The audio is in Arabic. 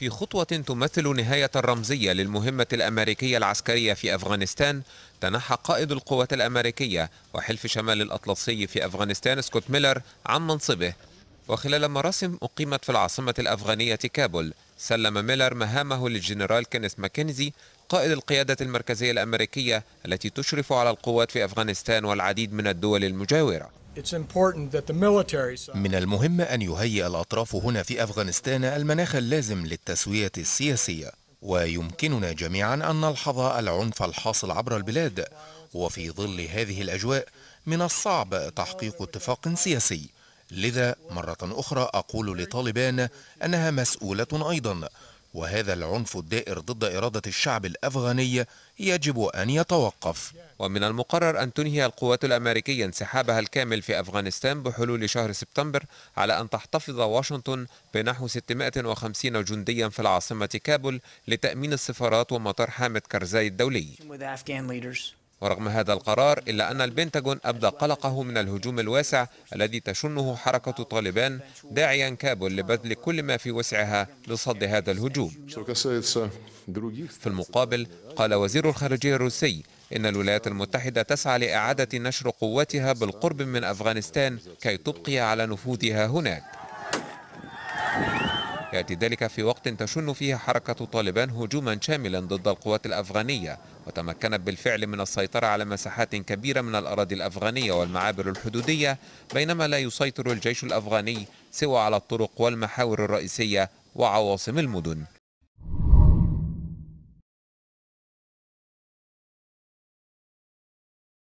في خطوة تمثل نهاية رمزية للمهمة الأمريكية العسكرية في أفغانستان تنحى قائد القوات الأمريكية وحلف شمال الأطلسي في أفغانستان سكوت ميلر عن منصبه وخلال مراسم أقيمت في العاصمة الأفغانية كابول سلم ميلر مهامه للجنرال كينيث ماكنزي قائد القيادة المركزية الأمريكية التي تشرف على القوات في أفغانستان والعديد من الدول المجاورة من المهم أن يهيئ الأطراف هنا في أفغانستان المناخ اللازم للتسوية السياسية ويمكننا جميعا أن نلحظ العنف الحاصل عبر البلاد وفي ظل هذه الأجواء من الصعب تحقيق اتفاق سياسي لذا مرة أخرى أقول لطالبان أنها مسؤولة أيضا وهذا العنف الدائر ضد إرادة الشعب الأفغاني يجب أن يتوقف ومن المقرر أن تنهي القوات الأمريكية انسحابها الكامل في أفغانستان بحلول شهر سبتمبر على أن تحتفظ واشنطن بنحو 650 جنديا في العاصمة كابول لتأمين السفارات ومطار حامد كرزاي الدولي ورغم هذا القرار إلا أن البنتاجون أبدى قلقه من الهجوم الواسع الذي تشنه حركة طالبان داعيا كابل لبذل كل ما في وسعها لصد هذا الهجوم في المقابل قال وزير الخارجية الروسي إن الولايات المتحدة تسعى لإعادة نشر قواتها بالقرب من أفغانستان كي تبقي على نفوذها هناك يأتي ذلك في وقت تشن فيه حركة طالبان هجوما شاملا ضد القوات الأفغانية وتمكنت بالفعل من السيطرة على مساحات كبيرة من الأراضي الأفغانية والمعابر الحدودية بينما لا يسيطر الجيش الأفغاني سوى على الطرق والمحاور الرئيسية وعواصم المدن